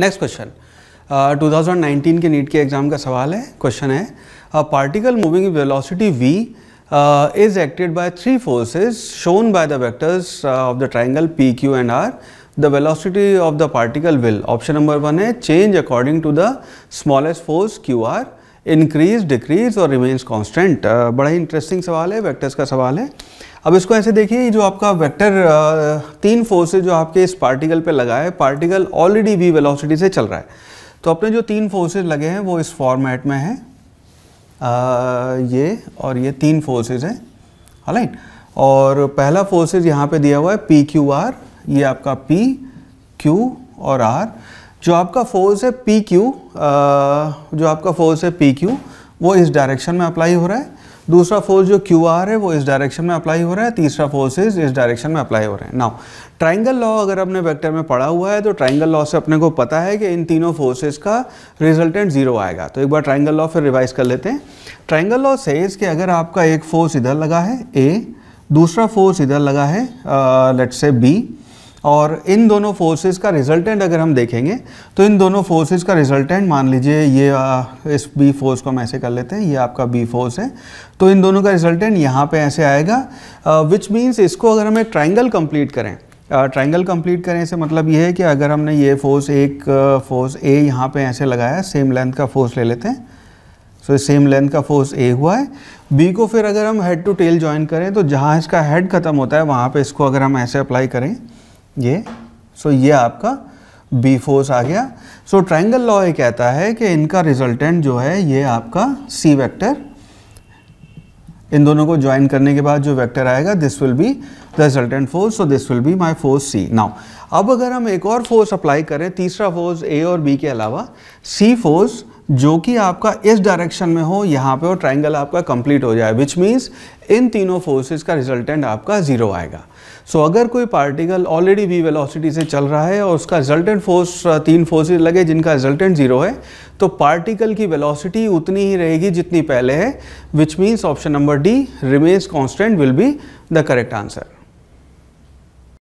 next question uh, 2019 के NEET के exam का सवाल है क्वेश्चन है particle moving velocity V is acted by three forces shown by the vectors of the triangle P Q and R the velocity of the particle will option number one है change according to the smallest force Q R increase decrease और remains constant बड़ा ही interesting सवाल है vectors का सवाल है अब इसको ऐसे देखिए जो आपका वेक्टर तीन फोर्सेज जो आपके इस पार्टिकल पे लगा है पार्टिकल ऑलरेडी वी वेलोसिटी से चल रहा है तो अपने जो तीन फोर्सेज लगे हैं वो इस फॉर्मेट में हैं ये और ये तीन फोर्सेज हैं राइट और पहला फोर्सेज यहाँ पे दिया हुआ है पी क्यू आर ये आपका पी क्यू और आर जो आपका फोर्स है पी क्यू जो आपका फोर्स है पी क्यू वो इस डायरेक्शन में अप्लाई हो रहा है दूसरा फोर्स जो क्यू आर है वो इस डायरेक्शन में अप्लाई हो रहा है तीसरा फोर्सेज इस डायरेक्शन में अप्लाई हो रहे हैं नाउ ट्राइंगल लॉ अगर अपने वेक्टर में पढ़ा हुआ है तो ट्राइंगल लॉ से अपने को पता है कि इन तीनों फोर्सेज का रिजल्टेंट जीरो आएगा तो एक बार ट्राइंगल लॉ फिर रिवाइज कर लेते हैं ट्राइंगल लॉ सेज कि अगर आपका एक फोर्स इधर लगा है ए दूसरा फोर्स इधर लगा है लेट्स से बी और इन दोनों फोर्सेस का रिजल्टेंट अगर हम देखेंगे तो इन दोनों फोर्सेस का रिजल्टेंट मान लीजिए ये आ, इस बी फोर्स को हम ऐसे कर लेते हैं ये आपका बी फोर्स है तो इन दोनों का रिजल्टेंट यहाँ पे ऐसे आएगा विच मीन्स इसको अगर हमें ट्राइंगल कंप्लीट करें ट्राइंगल कंप्लीट करें से मतलब ये है कि अगर हमने ये फोर्स एक फोर्स ए यहाँ पर ऐसे लगाया सेम लेंथ का फोर्स ले लेते हैं सो सेम लेंथ का फोर्स ए हुआ है बी को फिर अगर हम हेड टू टेल ज्वाइन करें तो जहाँ इसका हेड ख़त्म होता है वहाँ पर इसको अगर हम ऐसे अप्लाई करें ये सो so ये आपका बी फोर्स आ गया सो ट्राइंगल लॉ ये कहता है कि इनका रिजल्टेंट जो है ये आपका सी वेक्टर इन दोनों को ज्वाइन करने के बाद जो वेक्टर आएगा this will be the resultant force so this will be my force C now अब अगर हम एक और फोर्स अप्लाई करें तीसरा फोर्स ए और बी के अलावा सी फोर्स जो कि आपका इस डायरेक्शन में हो यहाँ पे वो ट्राइंगल आपका कंप्लीट हो जाए विच मीन्स इन तीनों फोर्सेस का रिजल्टेंट आपका ज़ीरो आएगा सो so, अगर कोई पार्टिकल ऑलरेडी वी वेलोसिटी से चल रहा है और उसका रिजल्टेंट फोर्स तीन फोर्सेस लगे जिनका रिजल्टेंट ज़ीरो है तो पार्टिकल की वेलोसिटी उतनी ही रहेगी जितनी पहले है which means option number D remains constant will be the correct answer